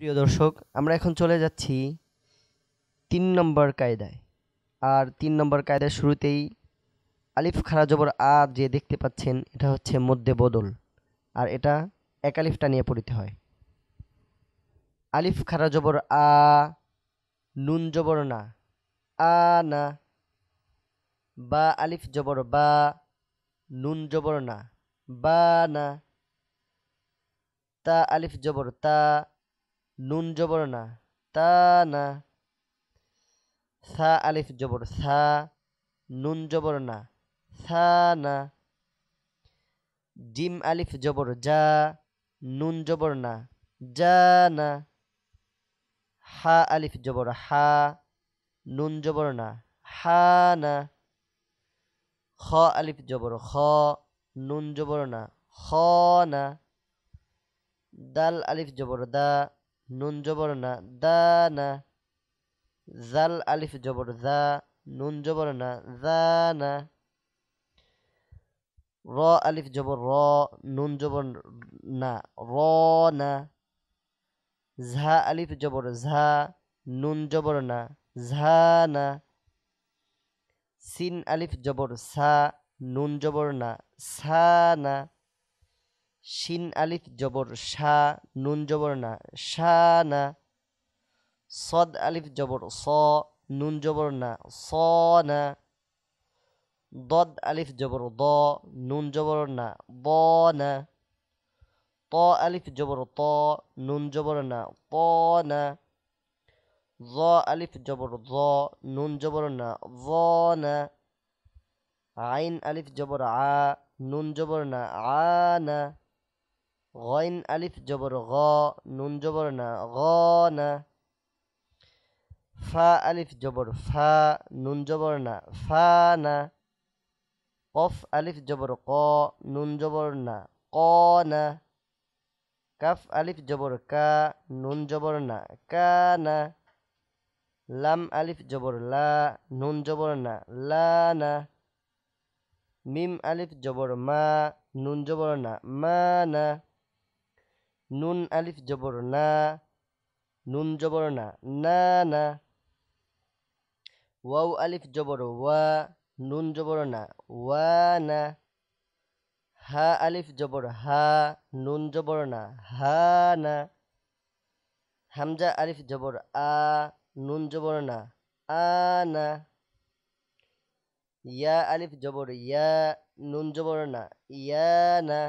প্রিয় দর্শক আমরা এখন চলে যাচ্ছি তিন নম্বর কায়দায় আর তিন নম্বর কায়দার শুরুতেই আলিফ খারাজবর আ যে দেখতে পাচ্ছেন এটা হচ্ছে মধ্যে বদল আর এটা এক আলিফটা নিয়ে পড়িতে হয় আলিফ খারাজবর আ নুন জবর না আ না বা আলিফ জবর বা নুন জবর না বা না তা আলিফ জবর তা নুন জবর না তা না সা আলিফ জবর সা নুন জবর না সা না জিম আলিফ জবর যা নুন জবর না যা না হা আলিফ জবর হা নুন জবর না হা না খ আলিফ জবর খ নুন জবর না খ না দাল আলিফ জবর দা নুন জবর না দা না জাল আলিফ জবর দা নুন জবর না দা না র আলিফ জবর র নুন জবর না র না ঝা আলিফ জবর ঝা নুন জবর না ঝা না সিন আলিফ জবর সা নুন জবর না সা না শিন আলিফ জবর শা নুন জবর না শা না সদ আলিফ জবর স নুন জবর না স না দদ আলিফ জবর দ নুন জবর না ব না ত আলিফ জবর ত নুন জবর না ত না জ আলিফ জবর জ নুন জবর না জ না আইন আলিফ জবর আ নুন জবর না আ না গইন আলিফ জবর গ নুন জবর না গ না ফা আলিফ জবর ফা নুন জবর না ফা না কফ আলিফ জবর ক নুন জবর না ক না কাফ আলিফ জবর কা নুন জবর না কা না লাম আলিফ জবর লা নুন জবর না লা না মিম আলিফ জবর মা নুন জবর না মা না নুন আলিফ জবর না নুন জবর না না না ওয়াও আলিফ জবর ওয়া নুন জবর না ওয়া না হা আলিফ জবর হা নুন জবর না হা না হামজা আলিফ জবর আ নুন জবর না আ না ইয়া আলিফ জবর ইয়া নুন জবর না ইয়া না